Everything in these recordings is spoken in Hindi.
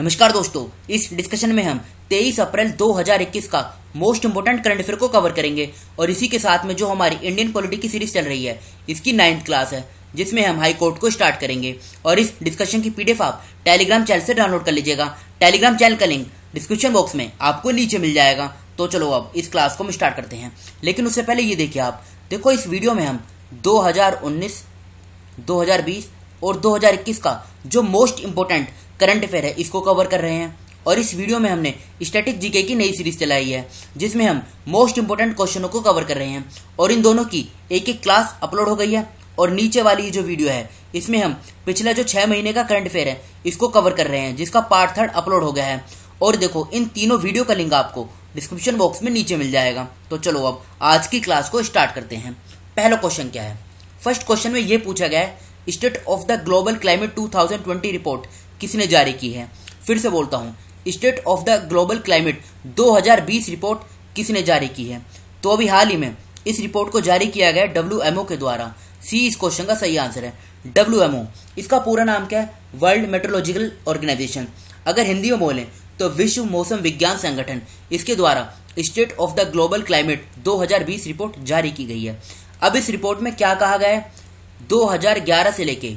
नमस्कार दोस्तों इस डिस्कशन में हम 23 अप्रैल 2021 का मोस्ट इम्पोर्टेंट करंट अफेयर को कवर करेंगे और इसी के साथ में जो हमारी इंडियन पॉलिटी की सीरीज चल रही है इसकी नाइन्थ क्लास है जिसमें हम हाई कोर्ट को स्टार्ट करेंगे और इस डिस्कशन की पीडीएफ आप टेलीग्राम चैनल से डाउनलोड कर लीजिएगा टेलीग्राम चैनल का लिंक डिस्क्रिप्शन बॉक्स में आपको नीचे मिल जाएगा तो चलो अब इस क्लास को हम स्टार्ट करते हैं लेकिन उससे पहले ये देखिए आप देखो इस वीडियो में हम 2019, 2020 और 2021 का जो मोस्ट इम्पोर्टेंट करंट अफेयर है इसको कवर कर रहे हैं और इस वीडियो में हमने स्टैटिक जीके की नई सीरीज चलाई है जिसमें हम मोस्ट इंपोर्टेंट क्वेश्चनों को कवर कर रहे हैं और इन दोनों की एक एक क्लास अपलोड हो गई है और नीचे वाली जो वीडियो है इसमें हम पिछला जो छह महीने का करंट अफेयर है इसको कवर कर रहे हैं जिसका पार्ट थर्ड अपलोड हो गया है और देखो इन तीनों वीडियो का लिंक आपको डिस्क्रिप्शन बॉक्स में नीचे मिल जाएगा तो चलो अब आज की क्लास को स्टार्ट करते हैं पहला क्वेश्चन क्या है फर्स्ट क्वेश्चन में यह पूछा गया है State of the Global Climate 2020 report किसने जारी की है फिर से बोलता हूँ State of the Global Climate 2020 report किसने जारी की है तो अभी हाल ही में इस रिपोर्ट को जारी किया गया डब्ल्यू के द्वारा सी इस क्वेश्चन का सही आंसर है डब्ल्यू इसका पूरा नाम क्या है वर्ल्ड मेट्रोलॉजिकल ऑर्गेनाइजेशन अगर हिंदी में बोलें तो विश्व मौसम विज्ञान संगठन इसके द्वारा State of the Global Climate 2020 report जारी की गई है अब इस रिपोर्ट में क्या कहा गया है 2011 से लेके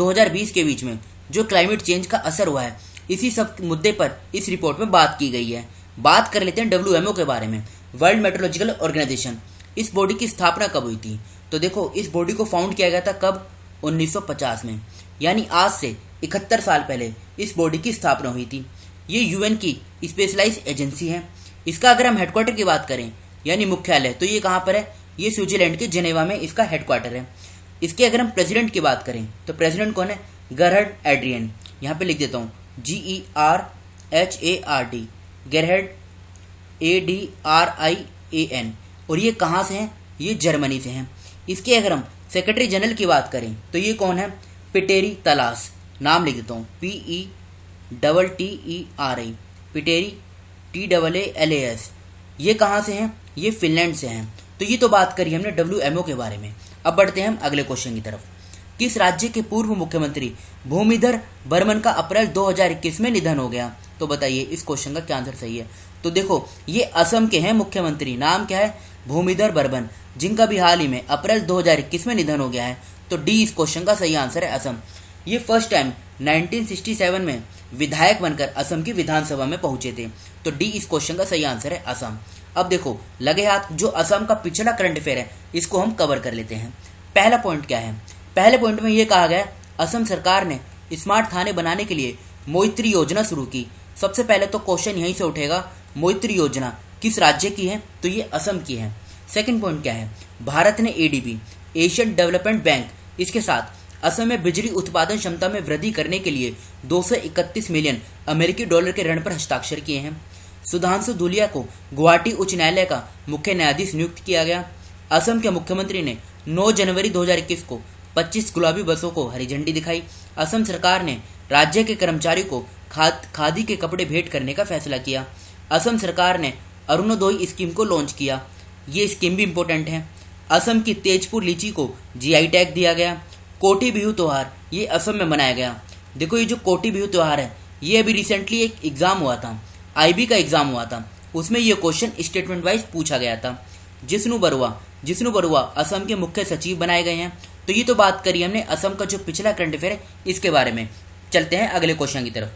2020 के बीच में जो क्लाइमेट चेंज का असर हुआ है इसी सब मुद्दे पर इस रिपोर्ट में बात की गई है बात कर लेते हैं डब्ल्यू के बारे में वर्ल्ड मेट्रोलॉजिकल ऑर्गेनाइजेशन इस बॉडी की स्थापना कब हुई थी तो देखो इस बॉडी को फाउंड किया गया था कब 1950 में यानी आज से इकहत्तर साल पहले इस बॉडी की स्थापना हुई थी ये यूएन की स्पेशलाइज एजेंसी है इसका अगर हम हेडक्वार्टर की बात करें यानी मुख्यालय तो ये कहाँ पर है ये स्विट्जरलैंड के जेनेवा में इसका हेडक्वार्टर है इसके अगर हम प्रेसिडेंट की बात करें तो प्रेसिडेंट कौन है गरहड एड्रियन यहाँ पे लिख देता हूँ G E R H A R D Gerhard A D R I A N और ये कहाँ से हैं ये जर्मनी से हैं इसके अगर हम सेक्रेटरी जनरल की बात करें तो ये कौन है पिटेरी तलाश नाम लिख देता हूँ P E double T E R I Petteri T double A L A S ये कहाँ से हैं ये फिनलैंड से हैं तो ये तो बात करी हमने डब्ल्यू एम ओ के बारे में अब बढ़ते हैं हम अगले क्वेश्चन की तरफ किस राज्य के पूर्व मुख्यमंत्री भूमिधर बर्मन का अप्रैल 2021 में निधन हो गया तो बताइए इस क्वेश्चन का क्या आंसर सही है तो देखो ये असम के हैं मुख्यमंत्री नाम क्या है भूमिधर बर्मन जिनका भी हाल ही में अप्रैल 2021 में निधन हो गया है तो डी इस क्वेश्चन का सही आंसर है असम ये फर्स्ट टाइम 1967 में विधायक बनकर असम की विधानसभा में पहुंचे थे तो डी इस क्वेश्चन का सही आंसर है असम अब देखो लगे हाथ जो असम का पिछला करंट अफेयर है इसको हम कवर कर लेते हैं पहला पॉइंट क्या है पहले पॉइंट में यह कहा गया असम सरकार ने स्मार्ट थाने बनाने के लिए मोइत्री योजना शुरू की सबसे पहले तो क्वेश्चन यहीं से उठेगा मोइत्री योजना किस राज्य की है तो ये असम की है सेकंड पॉइंट क्या है भारत ने एडीबी एशियन डेवलपमेंट बैंक इसके साथ असम में बिजली उत्पादन क्षमता में वृद्धि करने के लिए 231 मिलियन अमेरिकी डॉलर के ऋण पर हस्ताक्षर किए हैं सुधांशु धुलिया को गुवाहाटी उच्च न्यायालय का मुख्य न्यायाधीश नियुक्त किया गया असम के मुख्यमंत्री ने 9 जनवरी 2021 को 25 गुलाबी बसों को हरी झंडी दिखाई असम सरकार ने राज्य के कर्मचारी को खाद खादी के कपड़े भेंट करने का फैसला किया असम सरकार ने अरुणोदोई स्कीम को लॉन्च किया ये स्कीम भी इम्पोर्टेंट है असम की तेजपुर लीची को जीआई टैग दिया गया कोटी बिहू त्यौहार ये असम में मनाया गया देखो ये जो कोटी बिहू त्यौहार है ये अभी रिसेंटली एक एग्ज़ाम हुआ था आईबी का एग्ज़ाम हुआ था उसमें ये क्वेश्चन स्टेटमेंट वाइज पूछा गया था जिसनु बरुआ जिसनु बरुआ असम के मुख्य सचिव बनाए गए हैं तो ये तो बात करी हमने असम का जो पिछला करंट अफेयर है इसके बारे में चलते हैं अगले क्वेश्चन की तरफ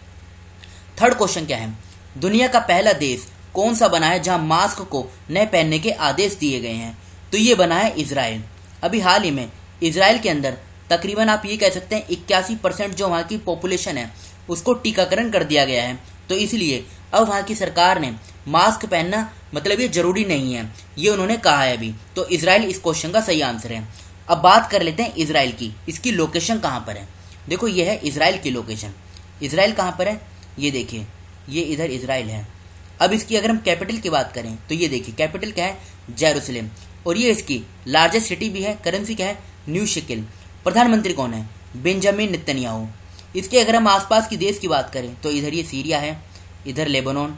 थर्ड क्वेश्चन क्या है दुनिया का पहला देश कौन सा बना है जहां मास्क को न पहनने के आदेश दिए गए हैं तो ये बना है इसराइल अभी हाल ही में इसराइल के अंदर तकरीबन आप ये कह सकते हैं इक्यासी परसेंट जो वहाँ की पॉपुलेशन है उसको टीकाकरण कर दिया गया है तो इसलिए अब वहाँ की सरकार ने मास्क पहनना मतलब ये जरूरी नहीं है ये उन्होंने कहा है अभी तो इसराइल इस क्वेश्चन का सही आंसर है अब बात कर लेते हैं इसराइल की इसकी लोकेशन कहाँ पर है देखो ये है इसराइल की लोकेशन इसराइल कहाँ पर है ये देखिए ये इधर इसराइल है अब इसकी अगर हम कैपिटल की बात करें तो ये देखिए कैपिटल क्या है जेरूसलम और ये इसकी लार्जेस्ट सिटी भी है करेंसी क्या है न्यू शिकिल प्रधानमंत्री कौन है बेंजामिन नितन्याहू इसके अगर हम आसपास की देश की बात करें तो इधर ये सीरिया है इधर लेबनॉन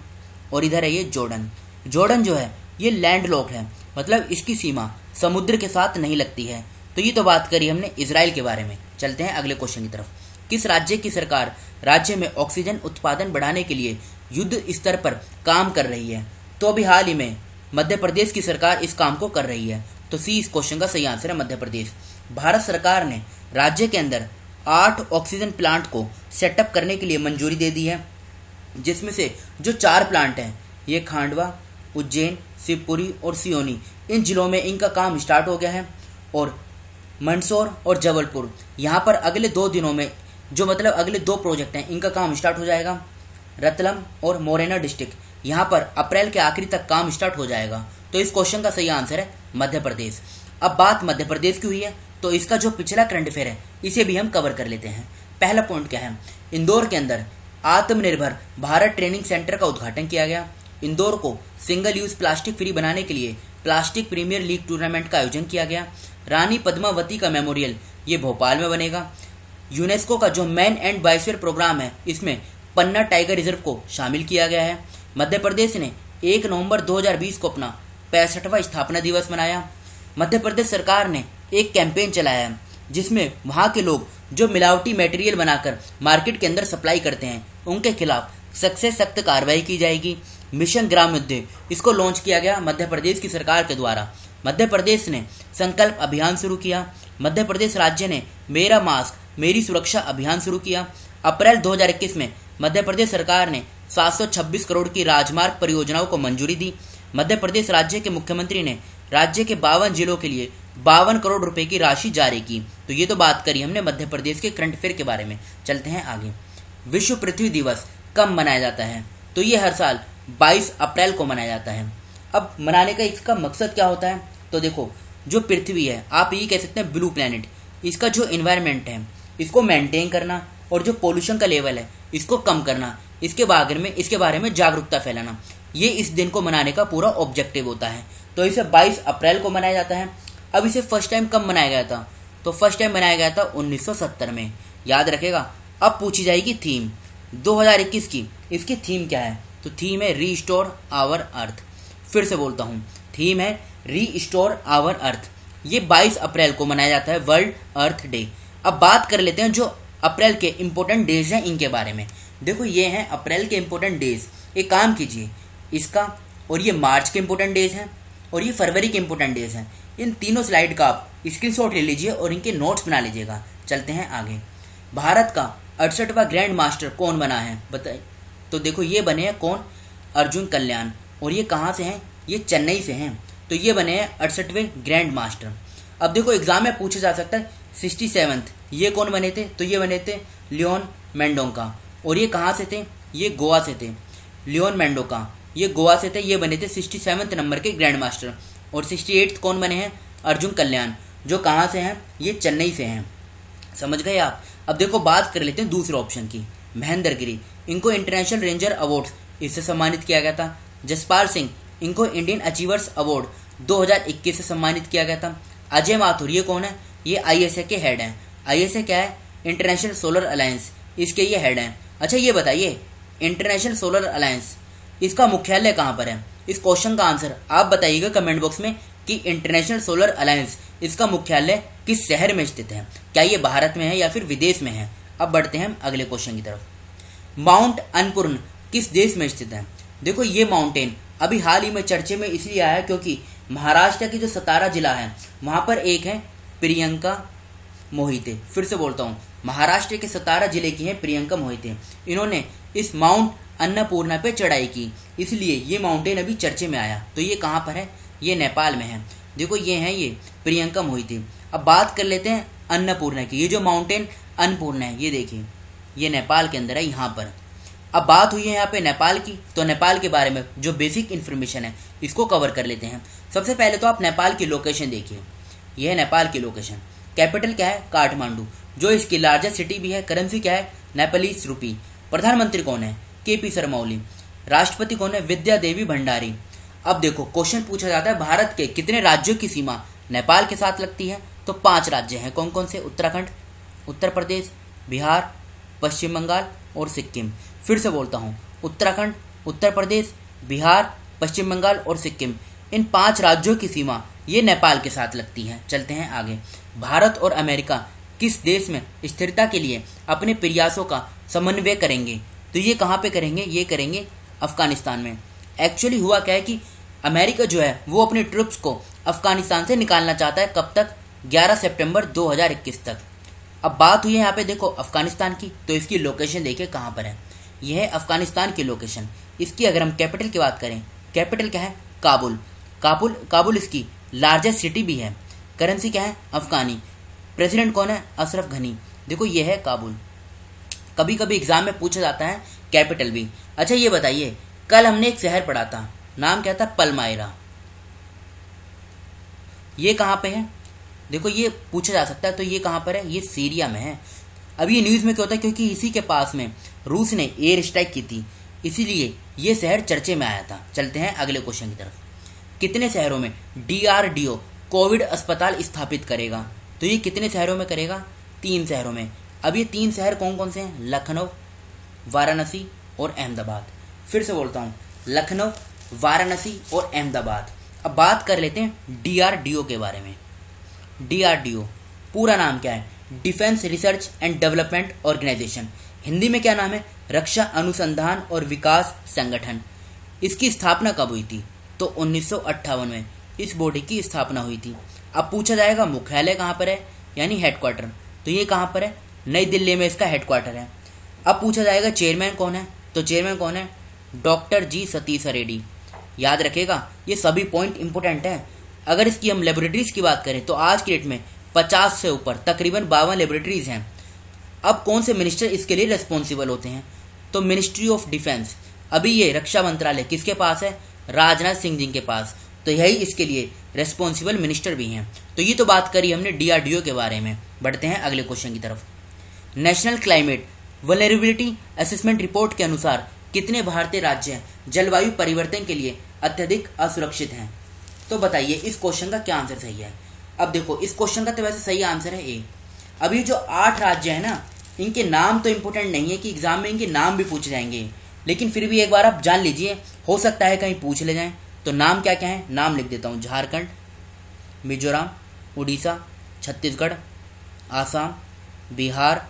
और इधर है ये जॉर्डन जॉर्डन जो है ये लैंड लॉक है मतलब इसकी सीमा समुद्र के साथ नहीं लगती है तो ये तो बात करी हमने इसराइल के बारे में चलते हैं अगले क्वेश्चन की तरफ किस राज्य की सरकार राज्य में ऑक्सीजन उत्पादन बढ़ाने के लिए युद्ध स्तर पर काम कर रही है तो अभी हाल ही में मध्य प्रदेश की सरकार इस काम को कर रही है तो सी इस क्वेश्चन का सही आंसर है मध्य प्रदेश भारत सरकार ने राज्य के अंदर आठ ऑक्सीजन प्लांट को सेटअप करने के लिए मंजूरी दे दी है जिसमें से जो चार प्लांट हैं ये खांडवा उज्जैन शिवपुरी और सियोनी इन जिलों में इनका काम स्टार्ट हो गया है और मंदसौर और जबलपुर यहाँ पर अगले दो दिनों में जो मतलब अगले दो प्रोजेक्ट हैं इनका काम स्टार्ट हो जाएगा रतलम और मोरेना डिस्ट्रिक्ट यहाँ पर अप्रैल के आखिरी तक काम स्टार्ट हो जाएगा तो इस क्वेश्चन का सही आंसर है मध्य प्रदेश अब बात मध्य प्रदेश की हुई है तो इसका जो पिछला करंट अफेयर है इसे भी हम कवर कर लेते हैं पहला पॉइंट क्या है इंदौर के अंदर आत्मनिर्भर भारत ट्रेनिंग सेंटर का उद्घाटन किया गया इंदौर को सिंगल यूज प्लास्टिक फ्री बनाने के लिए प्लास्टिक प्रीमियर लीग टूर्नामेंट का आयोजन किया गया रानी पद्मावती का मेमोरियल ये भोपाल में बनेगा यूनेस्को का जो मैन एंड बायोस्फीयर प्रोग्राम है इसमें पन्ना टाइगर रिजर्व को शामिल किया गया है मध्य प्रदेश ने एक नवंबर 2020 को अपना पैंसठवा स्थापना दिवस मनाया मध्य प्रदेश सरकार ने एक कैंपेन चलाया है जिसमें वहाँ के लोग जो मिलावटी मटेरियल बनाकर मार्केट के अंदर सप्लाई करते हैं उनके खिलाफ सख्त से सख्त कार्रवाई की जाएगी मिशन ग्रामोद्योग इसको लॉन्च किया गया मध्य प्रदेश की सरकार के द्वारा मध्य प्रदेश ने संकल्प अभियान शुरू किया मध्य प्रदेश राज्य ने मेरा मास्क मेरी सुरक्षा अभियान शुरू किया अप्रैल 2021 में मध्य प्रदेश सरकार ने 726 करोड़ की राजमार्ग परियोजनाओं को मंजूरी दी मध्य प्रदेश राज्य के मुख्यमंत्री ने राज्य के बावन जिलों के लिए बावन करोड़ रुपए की राशि जारी की तो ये तो बात करी हमने मध्य प्रदेश के करंट अफेयर के बारे में चलते हैं आगे विश्व पृथ्वी दिवस कब मनाया जाता है तो ये हर साल 22 अप्रैल को मनाया जाता है अब मनाने का इसका मकसद क्या होता है तो देखो जो पृथ्वी है आप ये कह सकते हैं ब्लू प्लानट इसका जो इन्वायरमेंट है इसको मेंटेन करना और जो पोल्यूशन का लेवल है इसको कम करना इसके बारे में इसके बारे में जागरूकता फैलाना ये इस दिन को मनाने का पूरा ऑब्जेक्टिव होता है तो इसे 22 अप्रैल को मनाया जाता है अब इसे फर्स्ट टाइम कब मनाया गया था तो फर्स्ट टाइम मनाया गया था 1970 में याद रखेगा अब पूछी जाएगी थीम 2021 की इसकी थीम क्या है तो थीम है री स्टोर आवर अर्थ फिर से बोलता हूँ थीम है री स्टोर आवर अर्थ ये 22 अप्रैल को मनाया जाता है वर्ल्ड अर्थ डे अब बात कर लेते हैं जो अप्रैल के इम्पोर्टेंट डेज हैं इनके बारे में देखो ये हैं अप्रैल के इम्पोर्टेंट डेज एक काम कीजिए इसका और ये मार्च के इम्पोर्टेंट डेज हैं और ये फरवरी के इम्पोर्टेंट डेज हैं इन तीनों स्लाइड का आप स्क्रीनशॉट ले लीजिए और इनके नोट्स बना लीजिएगा चलते हैं आगे भारत का अड़सठवा ग्रैंड मास्टर कौन बना है बताइए तो देखो ये बने हैं कौन अर्जुन कल्याण और ये कहाँ से हैं ये चेन्नई से हैं तो ये बने हैं अड़सठवें ग्रैंड मास्टर अब देखो एग्जाम में पूछा जा सकता है सिक्सटी सेवन्थ ये कौन बने थे तो ये बने थे लियोन मेंडोंका और ये कहाँ से थे ये गोवा से थे लियोन मैंडोका ये गोवा से थे ये बने थे सिक्सटी सेवन्थ नंबर के ग्रैंड मास्टर और सिक्सटी एट्थ कौन बने हैं अर्जुन कल्याण जो कहाँ से हैं ये चेन्नई से हैं समझ गए आप अब देखो बात कर लेते हैं दूसरे ऑप्शन की महेंद्र गिरी इनको इंटरनेशनल रेंजर अवार्ड इससे सम्मानित किया गया था जसपाल सिंह इनको इंडियन अचीवर्स अवार्ड 2021 से सम्मानित किया गया था अजय माथुर ये कौन है ये आई के हेड हैं आई क्या है इंटरनेशनल सोलर अलायंस इसके ये हेड हैं अच्छा ये बताइए इंटरनेशनल सोलर अलायंस इसका मुख्यालय कहाँ पर है इस क्वेश्चन का आंसर आप बताइएगा कमेंट बॉक्स में कि इंटरनेशनल सोलर अलायंस इसका मुख्यालय किस शहर में स्थित है क्या ये भारत में है या फिर विदेश में है अब बढ़ते हैं अगले क्वेश्चन की तरफ माउंट अन्नपूर्ण किस देश में स्थित है देखो ये माउंटेन अभी हाल ही में चर्चे में इसलिए आया क्योंकि महाराष्ट्र की जो सतारा जिला है वहाँ पर एक है प्रियंका मोहिते फिर से बोलता हूँ महाराष्ट्र के सतारा जिले की हैं प्रियंका मोहिते इन्होंने इस माउंट अन्नपूर्णा पे चढ़ाई की इसलिए ये माउंटेन अभी चर्चे में आया तो ये कहाँ पर है ये नेपाल में है देखो ये हैं ये प्रियंका मोहिते अब बात कर लेते हैं अन्नपूर्णा की ये जो माउंटेन अन्नपूर्ण है ये देखिए ये नेपाल के अंदर है यहाँ पर अब बात हुई है यहाँ पे नेपाल की तो नेपाल के बारे में जो बेसिक इन्फॉर्मेशन है इसको कवर कर लेते हैं सबसे पहले तो आप नेपाल की लोकेशन देखिए यह है नेपाल की लोकेशन कैपिटल क्या है काठमांडू जो इसकी लार्जेस्ट सिटी भी है करेंसी क्या है नेपालीस रुपी प्रधानमंत्री कौन है के पी शर्मा ओली राष्ट्रपति कौन है विद्या देवी भंडारी अब देखो क्वेश्चन पूछा जाता है भारत के कितने राज्यों की सीमा नेपाल के साथ लगती है तो पांच राज्य हैं कौन कौन से उत्तराखंड उत्तर प्रदेश बिहार पश्चिम बंगाल और सिक्किम फिर से बोलता हूँ उत्तराखंड उत्तर प्रदेश बिहार पश्चिम बंगाल और सिक्किम इन पांच राज्यों की सीमा ये नेपाल के साथ लगती है चलते हैं आगे भारत और अमेरिका किस देश में स्थिरता के लिए अपने प्रयासों का समन्वय करेंगे तो ये कहाँ पे करेंगे ये करेंगे अफगानिस्तान में एक्चुअली हुआ क्या है कि अमेरिका जो है वो अपने ट्रुप्स को अफगानिस्तान से निकालना चाहता है कब तक 11 सितंबर 2021 तक अब बात हुई है यहाँ पे देखो अफगानिस्तान की तो इसकी लोकेशन देखिए कहाँ पर है यह है अफगानिस्तान की लोकेशन इसकी अगर हम कैपिटल की बात करें कैपिटल क्या है काबुल काबुल काबुल इसकी लार्जेस्ट सिटी भी है करेंसी क्या है अफगानी प्रेसिडेंट कौन है अशरफ घनी देखो ये है काबुल कभी कभी एग्जाम में पूछा जाता है कैपिटल भी अच्छा ये बताइए कल हमने एक शहर पढ़ा था नाम क्या था पलमायरा ये कहाँ पे है देखो ये पूछा जा सकता है तो ये कहाँ पर है ये सीरिया में है अब ये न्यूज़ में क्या होता है क्योंकि इसी के पास में रूस ने एयर स्ट्राइक की थी इसीलिए ये शहर चर्चे में आया था चलते हैं अगले क्वेश्चन की तरफ कितने शहरों में डीआरडीओ कोविड अस्पताल स्थापित करेगा तो ये कितने शहरों में करेगा तीन शहरों में अब ये तीन शहर कौन कौन से हैं लखनऊ वाराणसी और अहमदाबाद फिर से बोलता हूँ लखनऊ वाराणसी और अहमदाबाद अब बात कर लेते हैं डीआरडीओ के बारे में डीआरडीओ पूरा नाम क्या है Defence Research and Development Organisation Hindi में क्या नाम है रक्षा अनुसंधान और विकास संगठन इसकी स्थापना कब हुई थी तो उन्नीस में इस बॉडी की स्थापना हुई थी अब पूछा जाएगा मुख्यालय कहाँ पर है यानी हेडक्वार्टर तो ये कहाँ पर है नई दिल्ली में इसका हेडक्वार्टर है अब पूछा जाएगा चेयरमैन कौन है तो चेयरमैन कौन है डॉक्टर जी सतीश रेड्डी याद रखेगा ये सभी पॉइंट इंपॉर्टेंट है अगर इसकी हम लेबोरेटरीज की बात करें तो आज के डेट में पचास से ऊपर तकरीबन बावन लेबोरेटरीज हैं अब कौन से मिनिस्टर इसके लिए रेस्पॉन्सिबल होते हैं तो मिनिस्ट्री ऑफ डिफेंस अभी ये रक्षा मंत्रालय किसके पास है राजनाथ सिंह जी के पास तो यही इसके लिए रेस्पॉन्सिबल मिनिस्टर भी हैं तो ये तो बात करी हमने डीआरडीओ के बारे में बढ़ते हैं अगले क्वेश्चन की तरफ National Climate Vulnerability Assessment Report के अनुसार कितने भारतीय राज्य जलवायु परिवर्तन के लिए अत्यधिक असुरक्षित हैं तो बताइए इस क्वेश्चन का क्या आंसर सही है अब देखो इस क्वेश्चन का तो वैसे सही आंसर है ए अभी जो आठ राज्य है ना इनके नाम तो इम्पोर्टेंट नहीं है कि एग्जाम में इनके नाम भी पूछे जाएंगे लेकिन फिर भी एक बार आप जान लीजिए हो सकता है कहीं पूछ ले जाए तो नाम क्या क्या है नाम लिख देता हूँ झारखंड मिजोरम उड़ीसा छत्तीसगढ़ आसाम बिहार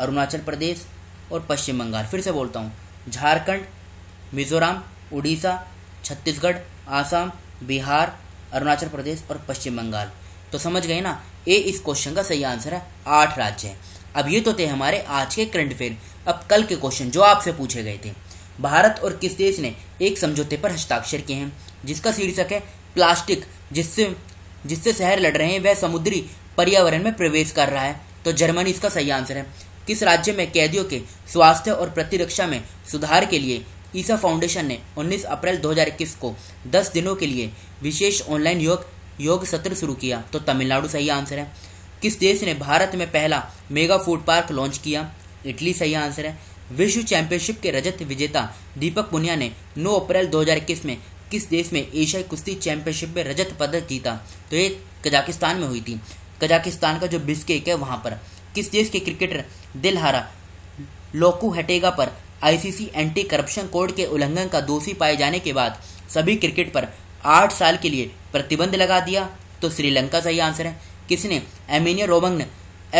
अरुणाचल प्रदेश और पश्चिम बंगाल फिर से बोलता हूँ झारखंड मिजोरम उड़ीसा छत्तीसगढ़ आसाम बिहार अरुणाचल प्रदेश और पश्चिम बंगाल तो समझ गए ना ए इस क्वेश्चन का सही आंसर है आठ राज्य हैं अब ये तो थे हमारे आज के करंट अफेयर अब कल के क्वेश्चन जो आपसे पूछे गए थे भारत और किस देश ने एक समझौते पर हस्ताक्षर किए हैं जिसका शीर्षक है प्लास्टिक जिससे जिससे शहर लड़ रहे हैं वह समुद्री पर्यावरण में प्रवेश कर रहा है तो जर्मनी इसका सही आंसर है किस राज्य में कैदियों के स्वास्थ्य और प्रतिरक्षा में सुधार के लिए ईसा फाउंडेशन ने 19 अप्रैल 2021 को 10 दिनों के लिए विशेष ऑनलाइन योग योग सत्र शुरू किया तो तमिलनाडु सही आंसर है किस देश ने भारत में पहला मेगा फूड पार्क लॉन्च किया इटली सही आंसर है विश्व चैंपियनशिप के रजत विजेता दीपक पुनिया ने 9 अप्रैल 2021 में किस देश में एशियाई कुश्ती चैंपियनशिप में रजत पदक जीता तो ये कजाकिस्तान में हुई थी कजाकिस्तान का जो बिस्केक है वहाँ पर किस देश के क्रिकेटर दिलहारा लोकू हटेगा पर आईसीसी एंटी करप्शन कोड के उल्लंघन का दोषी पाए जाने के बाद सभी क्रिकेट पर आठ साल के लिए प्रतिबंध लगा दिया तो श्रीलंका सही आंसर है किसने एमिनियर रोबंग ने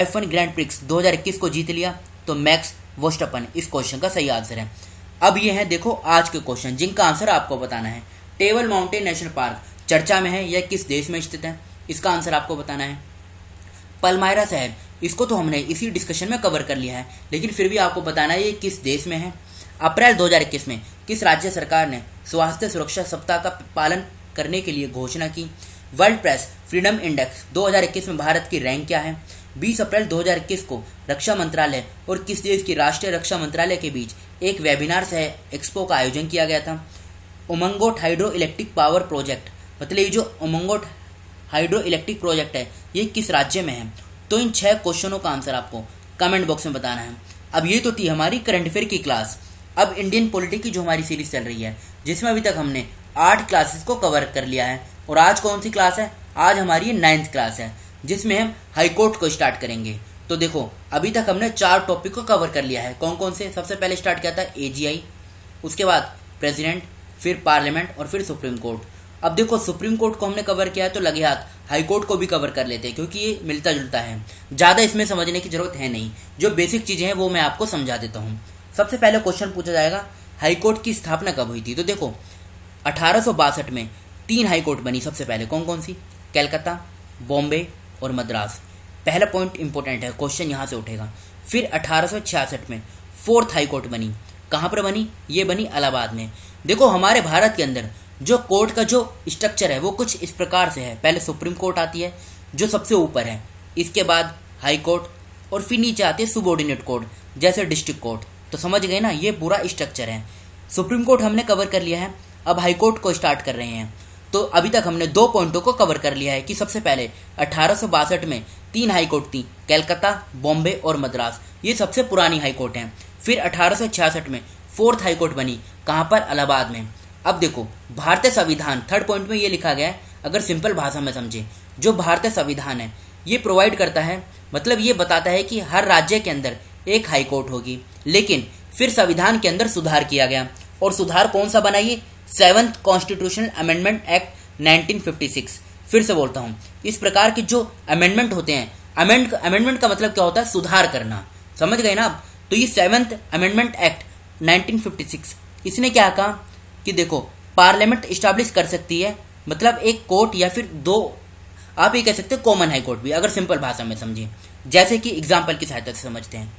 एफ वन ग्रैंड प्रिक्स दो को जीत लिया तो मैक्स वोस्टपन इस क्वेश्चन का सही आंसर है अब ये है देखो आज के क्वेश्चन जिनका आंसर आपको बताना है टेबल माउंटेन नेशनल पार्क चर्चा में है यह किस देश में स्थित है इसका आंसर आपको बताना है पलमायरा शहर इसको तो हमने इसी डिस्कशन में कवर कर लिया है लेकिन फिर भी आपको बताना है ये किस देश में है अप्रैल 2021 में किस राज्य सरकार ने स्वास्थ्य सुरक्षा सप्ताह का पालन करने के लिए घोषणा की वर्ल्ड प्रेस फ्रीडम इंडेक्स 2021 में भारत की रैंक क्या है 20 अप्रैल 2021 को रक्षा मंत्रालय और किस देश की राष्ट्रीय रक्षा मंत्रालय के बीच एक वेबिनार से एक्सपो का आयोजन किया गया था Umngot hydro electric power project मतलब ये जो उमंगोट हाइड्रो इलेक्ट्रिक प्रोजेक्ट है ये किस राज्य में है तो इन छह क्वेश्चनों का आंसर आपको कमेंट बॉक्स में बताना है अब ये तो थी हमारी करंट अफेयर की क्लास अब इंडियन पॉलिटी की जो हमारी सीरीज चल रही है जिसमें अभी तक हमने आठ क्लासेस को कवर कर लिया है और आज कौन सी क्लास है आज हमारी नाइन्थ क्लास है जिसमें हम हाईकोर्ट को स्टार्ट करेंगे तो देखो अभी तक हमने चार टॉपिक को कवर कर लिया है कौन कौन से सबसे पहले स्टार्ट किया था एजीआई उसके बाद प्रेसिडेंट फिर पार्लियामेंट और फिर सुप्रीम कोर्ट अब देखो सुप्रीम कोर्ट को हमने कवर किया है तो लगे हाथ हाई कोर्ट को भी कवर कर लेते हैं क्योंकि ये मिलता जुलता है ज़्यादा इसमें समझने की जरूरत है नहीं जो बेसिक चीज़ें हैं वो मैं आपको समझा देता हूँ सबसे पहले क्वेश्चन पूछा जाएगा हाई कोर्ट की स्थापना कब हुई थी तो देखो अठारह में तीन हाई कोर्ट बनी सबसे पहले कौन कौन सी कैलकाता बॉम्बे और मद्रास पहला पॉइंट इंपॉर्टेंट है क्वेश्चन यहाँ से उठेगा फिर अठारह में फोर्थ हाई कोर्ट बनी कहाँ पर बनी ये बनी इलाहाबाद में देखो हमारे भारत के अंदर जो कोर्ट का जो स्ट्रक्चर है वो कुछ इस प्रकार से है पहले सुप्रीम कोर्ट आती है जो सबसे ऊपर है इसके बाद हाई कोर्ट और फिर नीचे आती है सुबॉर्डिनेट कोर्ट जैसे डिस्ट्रिक्ट कोर्ट तो समझ गए ना ये पूरा स्ट्रक्चर है सुप्रीम कोर्ट हमने कवर कर लिया है अब हाई कोर्ट को स्टार्ट कर रहे हैं तो अभी तक हमने दो पॉइंटों को कवर कर लिया है कि सबसे पहले अठारह में तीन हाई कोर्ट थी कलकत्ता बॉम्बे और मद्रास ये सबसे पुरानी हाई कोर्ट हैं फिर अठारह में फोर्थ हाई कोर्ट बनी कहाँ पर इलाहाबाद में अब देखो भारतीय संविधान थर्ड पॉइंट में ये लिखा गया है अगर सिंपल भाषा में समझे जो भारतीय संविधान है ये प्रोवाइड करता है मतलब ये बताता है कि हर राज्य के अंदर एक हाई कोर्ट होगी लेकिन फिर संविधान के अंदर सुधार किया गया और सुधार कौन सा बनाइए सेवन्थ कॉन्स्टिट्यूशनल अमेंडमेंट एक्ट 1956 फिर से बोलता हूँ इस प्रकार के जो अमेंडमेंट होते हैं अमेंड अमेंडमेंट का मतलब क्या होता है सुधार करना समझ गए ना आप तो ये सेवन्थ अमेंडमेंट एक्ट 1956 इसने क्या कहा कि देखो पार्लियामेंट इस्टाब्लिश कर सकती है मतलब एक कोर्ट या फिर दो आप ये कह सकते हैं कॉमन हाई कोर्ट भी अगर सिंपल भाषा में समझिए जैसे कि एग्जाम्पल की सहायता से समझते हैं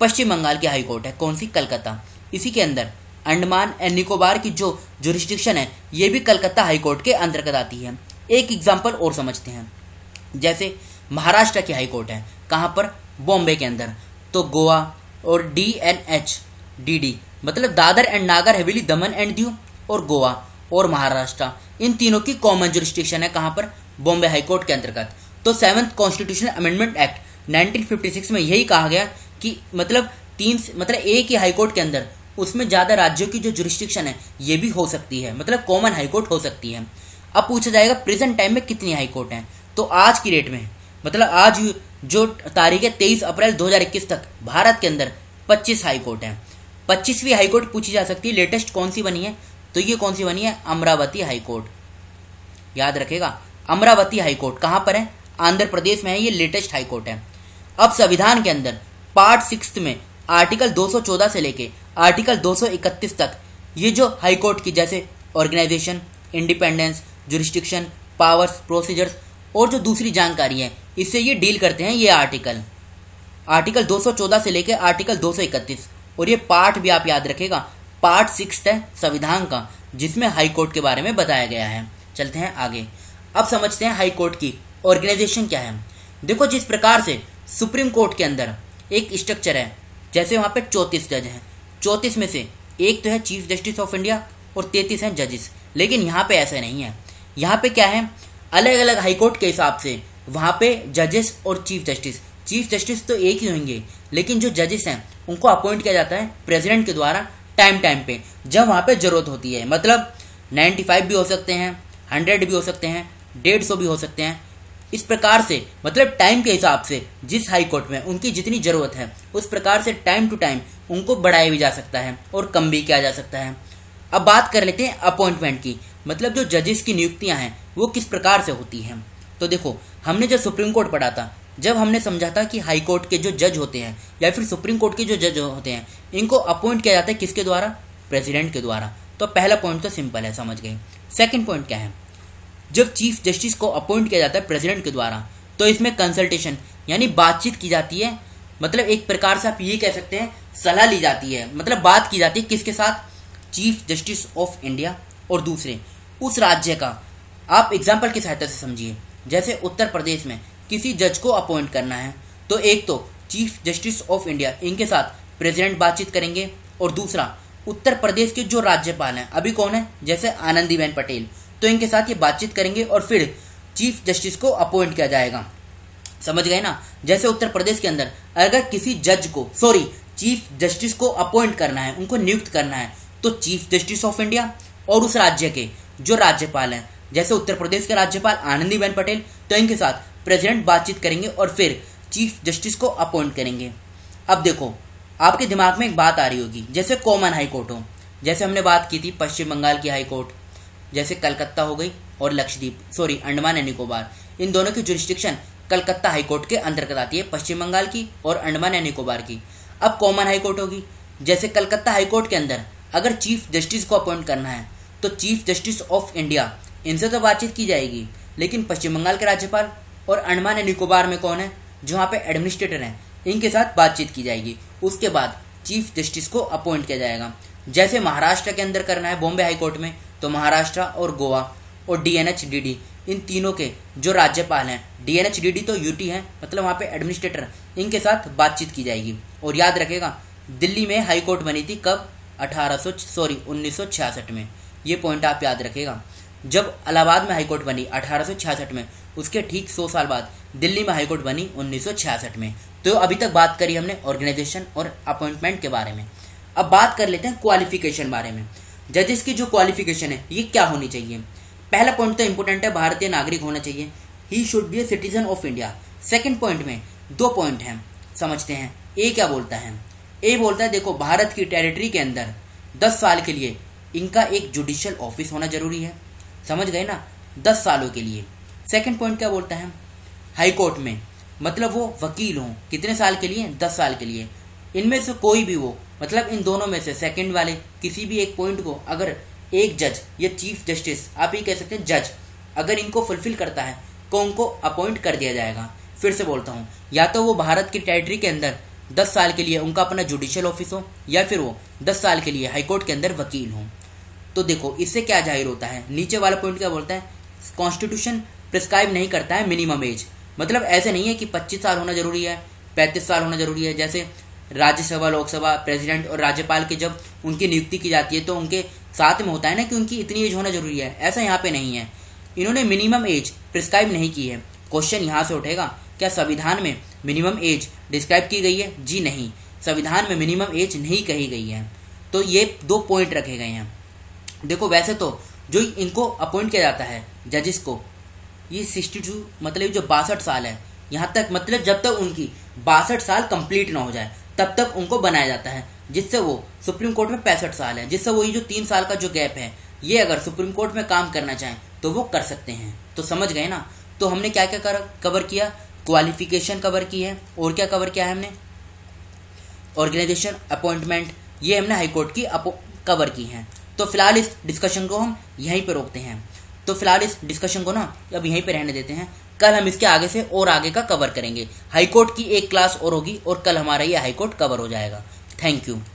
पश्चिम बंगाल की हाई कोर्ट है कौन सी कलकत्ता इसी के अंदर अंडमान एंड निकोबार की जो जुरिस्टिक्शन है ये भी कलकत्ता हाई कोर्ट के अंतर्गत आती है एक एग्जाम्पल और समझते हैं जैसे महाराष्ट्र की हाई कोर्ट है कहाँ पर बॉम्बे के अंदर तो गोवा और डी एन एच डीडी मतलब दादर एंड नागर हवेली दमन एंड दीव और गोवा और महाराष्ट्र इन तीनों की कॉमन जुरिस्ट्रिक्शन है कहाँ पर बॉम्बे हाईकोर्ट के अंतर्गत तो सेवंथ कॉन्स्टिट्यूशनल अमेंडमेंट एक्ट 1956 में यही कहा गया कि मतलब तीन मतलब एक ही हाईकोर्ट के अंदर उसमें ज़्यादा राज्यों की जो जुरिस्टिक्शन है ये भी हो सकती है मतलब कॉमन हाईकोर्ट हो सकती है अब पूछा जाएगा प्रेजेंट टाइम में कितनी हाईकोर्ट हैं तो आज की डेट में मतलब आज जो तारीख है तेईस अप्रैल 2021 तक भारत के अंदर 25 हाईकोर्ट हैं पच्चीसवीं हाईकोर्ट पूछी जा सकती है लेटेस्ट कौन सी बनी है तो ये कौन सी बनी है अमरावती हाईकोर्ट याद रखेगा अमरावती हाईकोर्ट कहाँ पर है आंध्र प्रदेश में है ये लेटेस्ट हाईकोर्ट है अब संविधान के अंदर पार्ट सिक्स में आर्टिकल 214 से लेके आर्टिकल 231 तक ये जो हाईकोर्ट की जैसे organisation independence jurisdiction powers procedures और जो दूसरी जानकारी है इससे ये डील करते हैं ये आर्टिकल आर्टिकल 214 से लेकर आर्टिकल 231 और ये पार्ट भी आप याद रखेगा पार्ट सिक्स है संविधान का जिसमें हाईकोर्ट के बारे में बताया गया है चलते हैं आगे अब समझते हैं हाईकोर्ट की ऑर्गेनाइजेशन क्या है देखो जिस प्रकार से सुप्रीम कोर्ट के अंदर एक स्ट्रक्चर है जैसे वहाँ पे चौंतीस जज हैं चौंतीस में से एक तो है चीफ जस्टिस ऑफ इंडिया और तैतीस हैं जजेस लेकिन यहाँ पे ऐसा नहीं है यहाँ पे क्या है अलग अलग हाईकोर्ट के हिसाब से वहाँ पे जजेस और चीफ जस्टिस चीफ जस्टिस तो एक ही होंगे लेकिन जो जजेस हैं उनको अपॉइंट किया जाता है प्रेसिडेंट के द्वारा टाइम टाइम पे जब वहाँ पे ज़रूरत होती है मतलब 95 भी हो सकते हैं 100 भी हो सकते हैं डेढ़ सौ भी हो सकते हैं इस प्रकार से मतलब टाइम के हिसाब से जिस हाई कोर्ट में उनकी जितनी ज़रूरत है उस प्रकार से टाइम टू टाइम उनको बढ़ाया भी जा सकता है और कम भी किया जा सकता है अब बात कर लेते हैं अपॉइंटमेंट की मतलब जो जजेस की नियुक्तियाँ हैं वो किस प्रकार से होती हैं तो देखो हमने जो सुप्रीम कोर्ट पढ़ा था जब हमने समझा था कि हाई कोर्ट के जो जज होते हैं या फिर सुप्रीम कोर्ट के जो जज होते हैं इनको अपॉइंट किया जाता है किसके द्वारा प्रेसिडेंट के द्वारा तो पहला पॉइंट तो सिंपल है समझ गए सेकंड पॉइंट क्या है जब चीफ जस्टिस को अपॉइंट किया जाता है प्रेसिडेंट के द्वारा तो इसमें कंसल्टेशन यानी बातचीत की जाती है मतलब एक प्रकार से आप ये कह सकते हैं सलाह ली जाती है मतलब बात की जाती है किसके साथ चीफ जस्टिस ऑफ इंडिया और दूसरे उस राज्य का आप एग्जाम्पल की सहायता से समझिए जैसे उत्तर प्रदेश में किसी जज को अपॉइंट करना है तो एक तो चीफ जस्टिस ऑफ इंडिया इनके साथ प्रेसिडेंट बातचीत करेंगे और दूसरा उत्तर प्रदेश के जो राज्यपाल हैं अभी कौन है जैसे आनंदीबेन पटेल तो इनके साथ ये बातचीत करेंगे और फिर चीफ जस्टिस को अपॉइंट किया जाएगा समझ गए ना जैसे उत्तर प्रदेश के अंदर अगर किसी जज को सॉरी चीफ जस्टिस को अपॉइंट करना है उनको नियुक्त करना है तो चीफ जस्टिस ऑफ इंडिया और उस राज्य के जो राज्यपाल हैं जैसे उत्तर प्रदेश के राज्यपाल आनंदीबेन पटेल तो इनके साथ प्रेसिडेंट बातचीत करेंगे और फिर चीफ जस्टिस को अपॉइंट करेंगे अब देखो आपके दिमाग में एक बात आ रही होगी जैसे कॉमन हाई कोर्ट हो जैसे हमने बात की थी पश्चिम बंगाल की हाई कोर्ट जैसे कलकत्ता हो गई और लक्षद्वीप सॉरी अंडमान एंड निकोबार इन दोनों की जुरिस्टिक्शन कलकत्ता हाई कोर्ट के अंतर्गत आती है पश्चिम बंगाल की और अंडमान एंड निकोबार की अब कॉमन हाई कोर्ट होगी जैसे कलकत्ता हाई कोर्ट के अंदर अगर चीफ जस्टिस को अपॉइंट करना है तो चीफ जस्टिस ऑफ इंडिया इनसे तो बातचीत की जाएगी लेकिन पश्चिम बंगाल के राज्यपाल और अंडमान एंड निकोबार में कौन है जो यहाँ पे एडमिनिस्ट्रेटर हैं इनके साथ बातचीत की जाएगी उसके बाद चीफ जस्टिस को अपॉइंट किया जाएगा जैसे महाराष्ट्र के अंदर करना है बॉम्बे हाईकोर्ट में तो महाराष्ट्र और गोवा और डी इन तीनों के जो राज्यपाल हैं डी तो यूटी है मतलब वहाँ पे एडमिनिस्ट्रेटर इनके साथ बातचीत की जाएगी और याद रखेगा दिल्ली में हाईकोर्ट बनी थी कब अठारह सॉरी उन्नीस में ये पॉइंट आप याद रखेगा जब इलाहाबाद में हाईकोर्ट बनी अठारह में उसके ठीक सौ साल बाद दिल्ली में हाईकोर्ट बनी उन्नीस में तो अभी तक बात करी हमने ऑर्गेनाइजेशन और अपॉइंटमेंट के बारे में अब बात कर लेते हैं क्वालिफिकेशन बारे में जजेस की जो क्वालिफिकेशन है ये क्या होनी चाहिए पहला पॉइंट तो इंपॉर्टेंट है भारतीय नागरिक होना चाहिए ही should be a citizen of India second point में दो पॉइंट हैं समझते हैं ए क्या बोलता है ए बोलता है देखो भारत की टेरिटरी के अंदर दस साल के लिए इनका एक जुडिशल ऑफिस होना जरूरी है समझ गए ना दस सालों के लिए सेकंड पॉइंट क्या बोलता है हाई कोर्ट में मतलब वो वकील हों कितने साल के लिए दस साल के लिए इनमें से कोई भी वो मतलब इन दोनों में से सेकंड वाले किसी भी एक पॉइंट को अगर एक जज या चीफ जस्टिस आप ये कह सकते हैं जज अगर इनको फुलफिल करता है तो उनको अपॉइंट कर दिया जाएगा फिर से बोलता हूँ या तो वो भारत की टेरिटरी के अंदर दस साल के लिए उनका अपना जुडिशियल ऑफिस हो या फिर वो दस साल के लिए हाईकोर्ट के अंदर वकील हों तो देखो इससे क्या जाहिर होता है नीचे वाला पॉइंट क्या बोलता है कॉन्स्टिट्यूशन प्रिस्क्राइब नहीं करता है मिनिमम एज मतलब ऐसे नहीं है कि पच्चीस साल होना जरूरी है पैंतीस साल होना जरूरी है जैसे राज्यसभा लोकसभा प्रेसिडेंट और राज्यपाल के जब उनकी नियुक्ति की जाती है तो उनके साथ में होता है ना कि उनकी इतनी एज होना जरूरी है ऐसा यहाँ पे नहीं है इन्होंने मिनिमम एज प्रिस्क्राइब नहीं की है क्वेश्चन यहाँ से उठेगा क्या संविधान में मिनिमम एज डिस्क्राइब की गई है जी नहीं संविधान में मिनिमम एज नहीं कही गई है तो ये दो पॉइंट रखे गए हैं देखो वैसे तो जो इनको अपॉइंट किया जाता है जजिस को ये सिक्सटी टू मतलब जो बासठ साल है यहाँ तक मतलब जब तक उनकी बासठ साल कंप्लीट ना हो जाए तब तक उनको बनाया जाता है जिससे वो सुप्रीम कोर्ट में पैंसठ साल है जिससे वही जो तीन साल का जो गैप है ये अगर सुप्रीम कोर्ट में काम करना चाहें तो वो कर सकते हैं तो समझ गए ना तो हमने क्या क्या कर, कवर किया क्वालिफिकेशन कवर की है और क्या कवर किया है हमने ऑर्गेनाइजेशन अपॉइंटमेंट ये हमने हाईकोर्ट की कवर की है तो फिलहाल इस डिस्कशन को हम यहीं पर रोकते हैं तो फिलहाल इस डिस्कशन को ना अब यहीं पे रहने देते हैं कल हम इसके आगे से और आगे का कवर करेंगे हाईकोर्ट की एक क्लास और होगी और कल हमारा ये हाईकोर्ट कवर हो जाएगा थैंक यू